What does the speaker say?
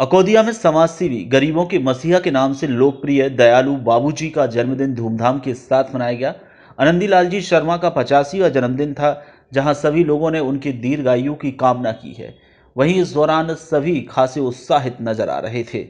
अकोदिया में समाजसेवी गरीबों के मसीहा के नाम से लोकप्रिय दयालु बाबूजी का जन्मदिन धूमधाम के साथ मनाया गया आनंदी जी शर्मा का पचासीवा जन्मदिन था जहां सभी लोगों ने उनकी दीर्घायु की कामना की है वहीं इस दौरान सभी खासे उत्साहित नजर आ रहे थे